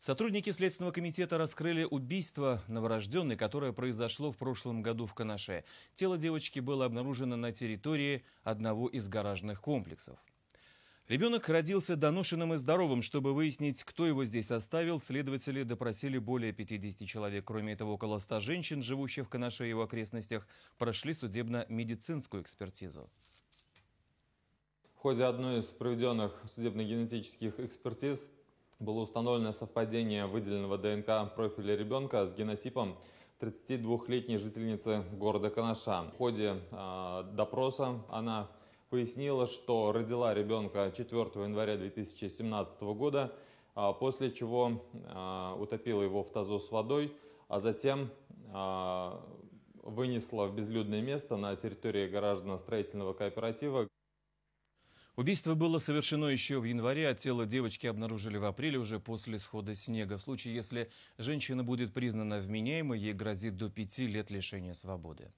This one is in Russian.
Сотрудники Следственного комитета раскрыли убийство новорожденной, которое произошло в прошлом году в Канаше. Тело девочки было обнаружено на территории одного из гаражных комплексов. Ребенок родился доношенным и здоровым. Чтобы выяснить, кто его здесь оставил, следователи допросили более 50 человек. Кроме этого, около 100 женщин, живущих в Канаше и его окрестностях, прошли судебно-медицинскую экспертизу. В ходе одной из проведенных судебно-генетических экспертиз было установлено совпадение выделенного ДНК профиля ребенка с генотипом 32-летней жительницы города Канаша. В ходе э, допроса она пояснила, что родила ребенка 4 января 2017 года, э, после чего э, утопила его в тазу с водой, а затем э, вынесла в безлюдное место на территории гаражно-строительного кооператива. Убийство было совершено еще в январе, а тело девочки обнаружили в апреле уже после схода снега. В случае, если женщина будет признана вменяемой, ей грозит до пяти лет лишения свободы.